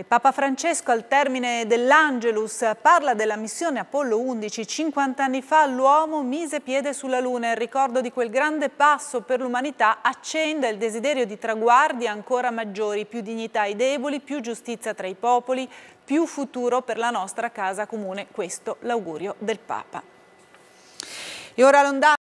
E Papa Francesco al termine dell'Angelus parla della missione Apollo 11. 50 anni fa l'uomo mise piede sulla Luna. Il ricordo di quel grande passo per l'umanità accende il desiderio di traguardi ancora maggiori, più dignità ai deboli, più giustizia tra i popoli, più futuro per la nostra casa comune. Questo l'augurio del Papa. E ora l'ondata.